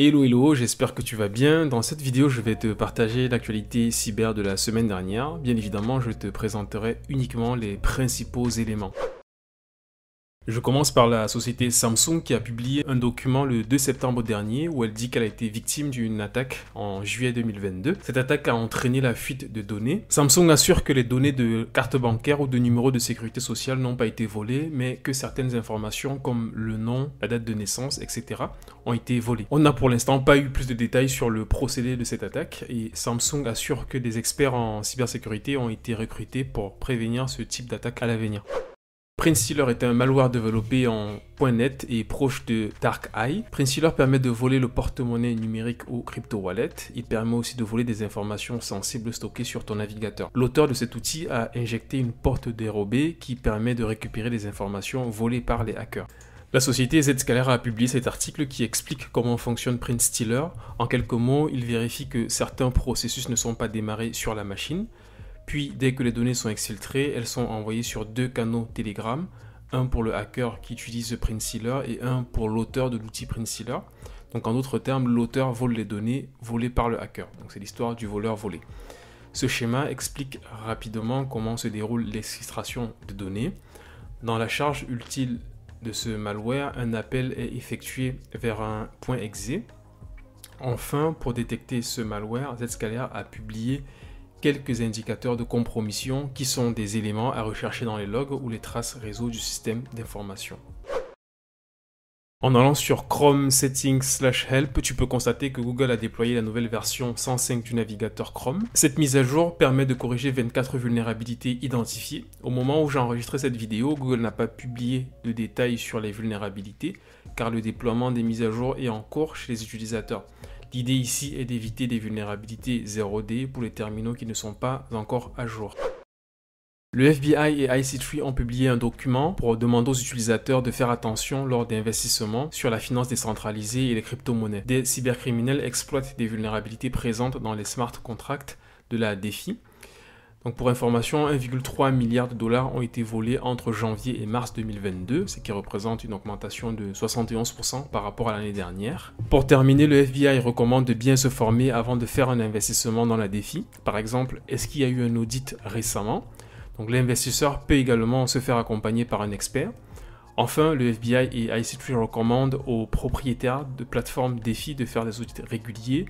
Hello hello, j'espère que tu vas bien. Dans cette vidéo, je vais te partager l'actualité cyber de la semaine dernière. Bien évidemment, je te présenterai uniquement les principaux éléments. Je commence par la société Samsung qui a publié un document le 2 septembre dernier où elle dit qu'elle a été victime d'une attaque en juillet 2022. Cette attaque a entraîné la fuite de données. Samsung assure que les données de cartes bancaires ou de numéros de sécurité sociale n'ont pas été volées, mais que certaines informations comme le nom, la date de naissance, etc. ont été volées. On n'a pour l'instant pas eu plus de détails sur le procédé de cette attaque et Samsung assure que des experts en cybersécurité ont été recrutés pour prévenir ce type d'attaque à l'avenir. Prince est un malware développé en .NET et proche de Dark Eye. permet de voler le porte-monnaie numérique ou crypto wallet. Il permet aussi de voler des informations sensibles stockées sur ton navigateur. L'auteur de cet outil a injecté une porte dérobée qui permet de récupérer les informations volées par les hackers. La société Zscaler a publié cet article qui explique comment fonctionne Print En quelques mots, il vérifie que certains processus ne sont pas démarrés sur la machine, puis, dès que les données sont exfiltrées, elles sont envoyées sur deux canaux Telegram, un pour le hacker qui utilise PrintSealer et un pour l'auteur de l'outil PrintSealer. Donc, en d'autres termes, l'auteur vole les données volées par le hacker. Donc, c'est l'histoire du voleur volé. Ce schéma explique rapidement comment se déroule l'exfiltration de données. Dans la charge utile de ce malware, un appel est effectué vers un point exe. Enfin, pour détecter ce malware, Zscaler a publié quelques indicateurs de compromission qui sont des éléments à rechercher dans les logs ou les traces réseau du système d'information. En allant sur Chrome Settings Help, tu peux constater que Google a déployé la nouvelle version 105 du navigateur Chrome. Cette mise à jour permet de corriger 24 vulnérabilités identifiées. Au moment où j'ai enregistré cette vidéo, Google n'a pas publié de détails sur les vulnérabilités, car le déploiement des mises à jour est en cours chez les utilisateurs. L'idée ici est d'éviter des vulnérabilités 0D pour les terminaux qui ne sont pas encore à jour. Le FBI et IC3 ont publié un document pour demander aux utilisateurs de faire attention lors d'investissements sur la finance décentralisée et les crypto-monnaies. Des cybercriminels exploitent des vulnérabilités présentes dans les smart contracts de la DeFi donc pour information, 1,3 milliard de dollars ont été volés entre janvier et mars 2022, ce qui représente une augmentation de 71% par rapport à l'année dernière. Pour terminer, le FBI recommande de bien se former avant de faire un investissement dans la défi. Par exemple, est-ce qu'il y a eu un audit récemment Donc l'investisseur peut également se faire accompagner par un expert. Enfin, le FBI et IC3 recommandent aux propriétaires de plateformes défi de faire des audits réguliers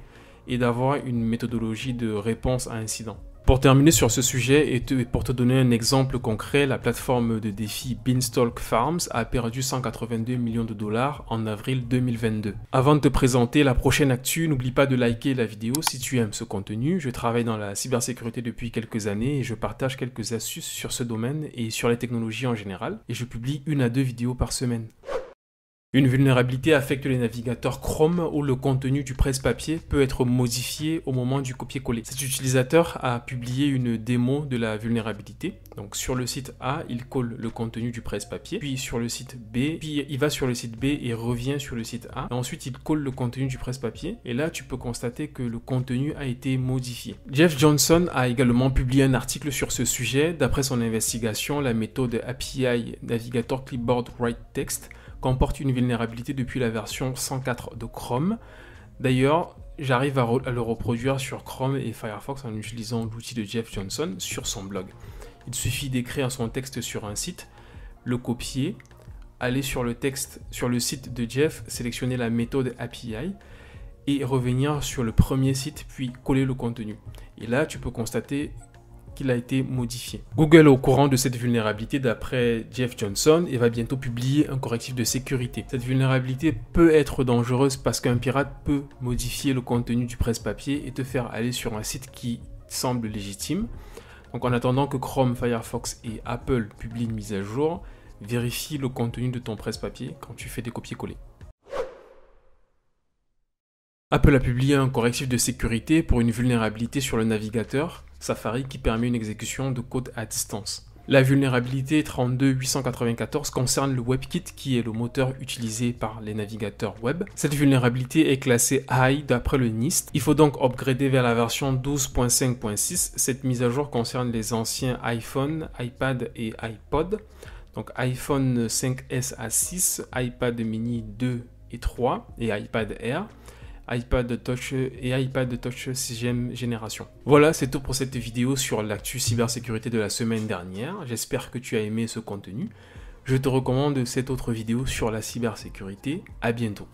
et d'avoir une méthodologie de réponse à incidents. Pour terminer sur ce sujet et, pour te donner un exemple concret, la plateforme de défi Beanstalk Farms a perdu 182 millions de dollars en avril 2022. Avant de te présenter la prochaine actu, n'oublie pas de liker la vidéo si tu aimes ce contenu. Je travaille dans la cybersécurité depuis quelques années et je partage quelques astuces sur ce domaine et sur les technologies en général et je publie une à deux vidéos par semaine. Une vulnérabilité affecte les navigateurs Chrome où le contenu du presse-papier peut être modifié au moment du copier-coller. Cet utilisateur a publié une démo de la vulnérabilité. Donc sur le site A, il colle le contenu du presse-papier, puis sur le site B, puis il va sur le site B et revient sur le site A. ensuite, il colle le contenu du presse-papier et là, tu peux constater que le contenu a été modifié. Jeff Johnson a également publié un article sur ce sujet. D'après son investigation, la méthode API Navigator Clipboard Write Text comporte une vulnérabilité depuis la version 104 de Chrome. D'ailleurs, j'arrive à, à, le reproduire sur Chrome et Firefox en utilisant l'outil de Jeff Johnson sur son blog. Il suffit d'écrire son texte sur un site, le copier, aller sur le texte sur le site de Jeff, sélectionner la méthode API et revenir sur le premier site puis coller le contenu. Et là, tu peux constater a été modifié. Google est au courant de cette vulnérabilité d'après Jeff Johnson et va bientôt publier un correctif de sécurité. Cette vulnérabilité peut être dangereuse parce qu'un pirate peut modifier le contenu du presse-papier et te faire aller sur un site qui semble légitime. Donc en attendant que Chrome, Firefox et Apple publient une mise à jour, vérifie le contenu de ton presse-papier quand tu fais des copier-coller. Apple a publié un correctif de sécurité pour une vulnérabilité sur le navigateur Safari qui permet une exécution de code à distance. La vulnérabilité 32894 concerne le WebKit qui est le moteur utilisé par les navigateurs web. Cette vulnérabilité est classée high d'après le NIST. Il faut donc upgrader vers la version 12.5.6. Cette mise à jour concerne les anciens iPhone, iPad et iPod. Donc iPhone 5S à 6, iPad mini 2 et 3 et iPad Air iPad Touch et iPad Touch 6ème génération. Voilà, c'est tout pour cette vidéo sur l'actu cybersécurité de la semaine dernière. J'espère que tu as aimé ce contenu. Je te recommande cette autre vidéo sur la cybersécurité. À bientôt.